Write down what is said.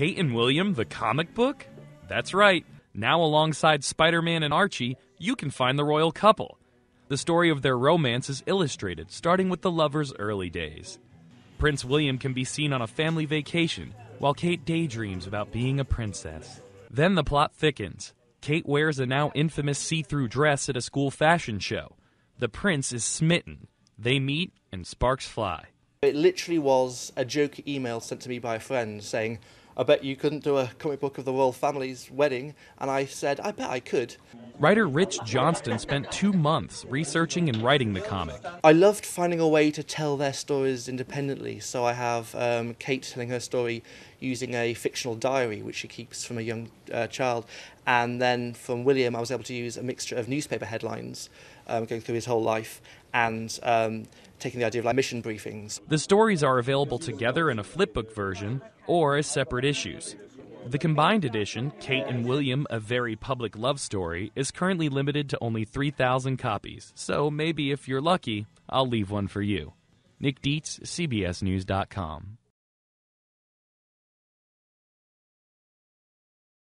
Kate and William, the comic book? That's right. Now, alongside Spider Man and Archie, you can find the royal couple. The story of their romance is illustrated, starting with the lovers' early days. Prince William can be seen on a family vacation, while Kate daydreams about being a princess. Then the plot thickens. Kate wears a now infamous see through dress at a school fashion show. The prince is smitten. They meet, and sparks fly. It literally was a joke email sent to me by a friend saying, I bet you couldn't do a comic book of the royal family's wedding. And I said, I bet I could. Writer Rich Johnston spent two months researching and writing the comic. I loved finding a way to tell their stories independently, so I have um, Kate telling her story using a fictional diary which she keeps from a young uh, child, and then from William, I was able to use a mixture of newspaper headlines um, going through his whole life and um, taking the idea of like mission briefings. The stories are available together in a flipbook version or as separate issues. The combined edition, Kate and William, A Very Public Love Story, is currently limited to only 3,000 copies, so maybe if you're lucky, I'll leave one for you. Nick Dietz, CBSNews.com.